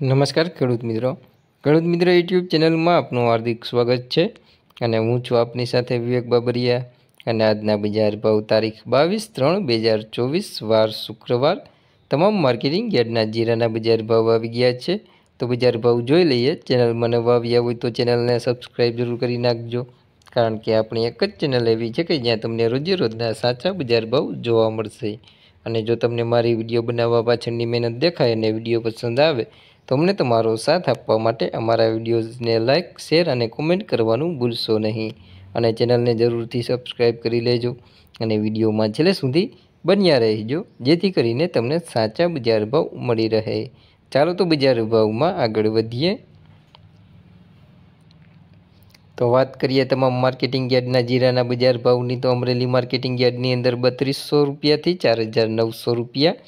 નમસ્કાર ખેડૂત મિત્રો ખેડૂત મિત્ર યુટ્યુબ ચેનલમાં આપનું હાર્દિક સ્વાગત છે અને હું છું આપની સાથે વિવેક બાબરિયા અને આજના બજાર ભાવ તારીખ બાવીસ ત્રણ બે હજાર ચોવીસ વાર શુક્રવાર તમામ માર્કેટિંગ યાર્ડના જીરાના બજાર ભાવ આવી ગયા છે તો બજાર ભાવ જોઈ લઈએ ચેનલમાં નવા આવ્યા હોય તો ચેનલને સબસ્ક્રાઈબ જરૂર કરી નાખજો કારણ કે આપણી એક જ ચેનલ એવી છે કે જ્યાં તમને રોજે રોજના સાચા બજાર ભાવ જોવા મળશે અને જો તમને મારી વિડીયો બનાવવા પાછળની મહેનત દેખાય અને વિડીયો પસંદ આવે તમને તમારો સાથ આપવા માટે અમારા વિડીયોઝને લાઇક શેર અને કોમેન્ટ કરવાનું ભૂલશો નહીં અને ચેનલને જરૂરથી સબસ્ક્રાઈબ કરી લેજો અને વિડીયોમાં છેલ્લે સુધી બન્યા રહેજો જેથી કરીને તમને સાચા બજાર ભાવ મળી રહે ચાલો તો બજાર ભાવમાં આગળ વધીએ તો વાત કરીએ તમામ માર્કેટિંગ યાર્ડના જીરાના બજાર ભાવની તો અમરેલી માર્કેટિંગ યાર્ડની અંદર બત્રીસો રૂપિયાથી ચાર હજાર નવસો રૂપિયા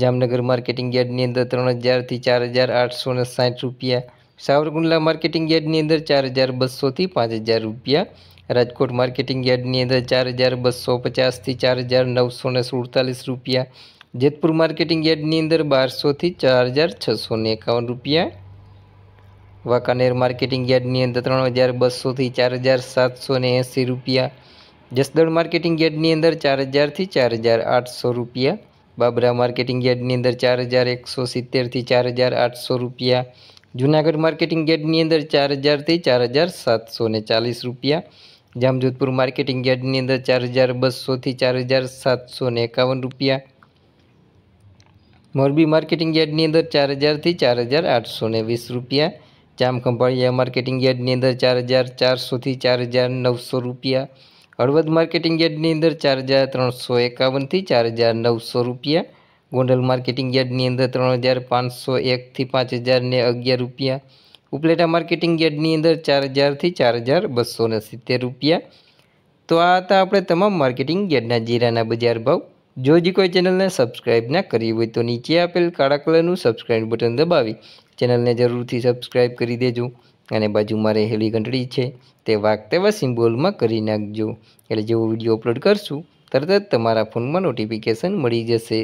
जमनगर मार्केटिंग यार्ड अंदर तरह हज़ार चार हज़ार आठ सौ साठ रुपया सावरकुंडला मार्केटिंग यार्ड की अंदर चार हज़ार बसो थी पाँच हज़ार रुपया राजकोट मार्केटिंग यार्ड की अंदर चार हज़ार बसो पचास थी चार हज़ार नौ सौ सुड़तालीस रुपया जेतपुर मार्केटिंग यार्ड की अंदर बार सौ थी चार हज़ार छ सौ एकावन रुपया वाकानेर मार्केटिंग यार्ड की अंदर तरह हज़ार बसो थी चार हज़ार सात सौ एसी रुपया जसदड़ मार्केटिंग यार्ड की अंदर चार हज़ार थी चार हज़ार आठ सौ रुपया बाबरा मार्केटिंग गेटनी अंदर चार हज़ार एक सौ सित्तेर थी चार हज़ार आठ सौ रुपया जूनागढ़ मार्केटिंग गेटनी अंदर चार हज़ार थी चार हज़ार सात सौ ने चालीस रुपया जामजोधपुर मार्केटिंग गेटनी अंदर चार हज़ार बसो थी चार हज़ार सात सौ ने एकवन रुपया मोरबी मार्केटिंग गेटनी अंदर चार हज़ार थी चार हज़ार आठ सौ ने वीस रुपया जामखंभा मार्केटिंग गेटनी अंदर चार हज़ार चार सौ थी चार हज़ार नौ सौ रुपया હળવદ માર્કેટિંગ યાર્ડની અંદર ચાર હજાર ત્રણસો એકાવનથી ચાર હજાર નવસો રૂપિયા ગોંડલ માર્કેટિંગ યાર્ડની અંદર ત્રણ હજાર પાંચસો એકથી પાંચ હજારને અગિયાર રૂપિયા ઉપલેટા માર્કેટિંગ યાર્ડની અંદર ચાર હજારથી ચાર હજાર બસો ને સિત્તેર રૂપિયા તો આ હતા આપણે તમામ માર્કેટિંગ યાર્ડના જીરાના બજાર ભાવ જો હજી કોઈ ચેનલને સબસ્ક્રાઇબ ના કરી હોય તો નીચે આપેલ કાળા કલરનું સબસ્ક્રાઈબ બટન દબાવી ચેનલને જરૂરથી સબસ્ક્રાઇબ કરી દેજો અને બાજુમાં રહેલી ઘંટડી છે તે તેવા સિમ્બોલમાં કરી નાખજો એટલે જેવો વિડીયો અપલોડ કરશું તરત જ તમારા ફોનમાં નોટિફિકેશન મળી જશે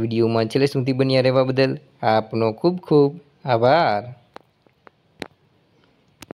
વિડીયોમાં છેલ્લે સુધી બન્યા રહેવા બદલ આપનો ખૂબ ખૂબ આભાર